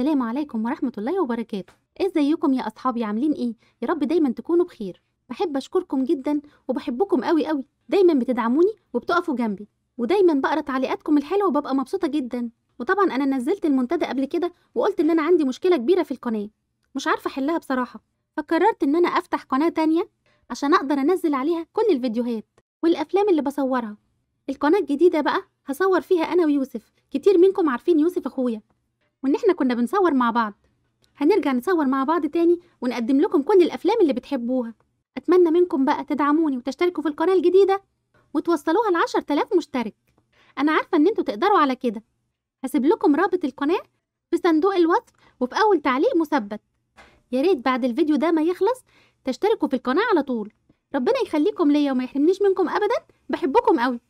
السلام عليكم ورحمة الله وبركاته ازيكم إيه يا أصحابي عاملين ايه؟ يا رب دايما تكونوا بخير بحب أشكركم جدا وبحبكم قوي قوي دايما بتدعموني وبتقفوا جنبي ودايما بقرا تعليقاتكم الحلوة وببقى مبسوطة جدا وطبعا أنا نزلت المنتدى قبل كده وقلت إن أنا عندي مشكلة كبيرة في القناة مش عارفة أحلها بصراحة فقررت إن أنا أفتح قناة تانية عشان أقدر أنزل عليها كل الفيديوهات والأفلام اللي بصورها القناة الجديدة بقى هصور فيها أنا ويوسف كتير منكم عارفين يوسف أخويا وإن إحنا كنا بنصور مع بعض هنرجع نصور مع بعض تاني ونقدم لكم كل الأفلام اللي بتحبوها أتمنى منكم بقى تدعموني وتشتركوا في القناة الجديدة وتوصلوها لعشر تلاف مشترك أنا عارفة إن أنتوا تقدروا على كده هسيب لكم رابط القناة في صندوق الوصف وفي أول تعليق مثبت يا ريت بعد الفيديو ده ما يخلص تشتركوا في القناة على طول ربنا يخليكم ليا وما يحرمنيش منكم أبدا بحبكم قوي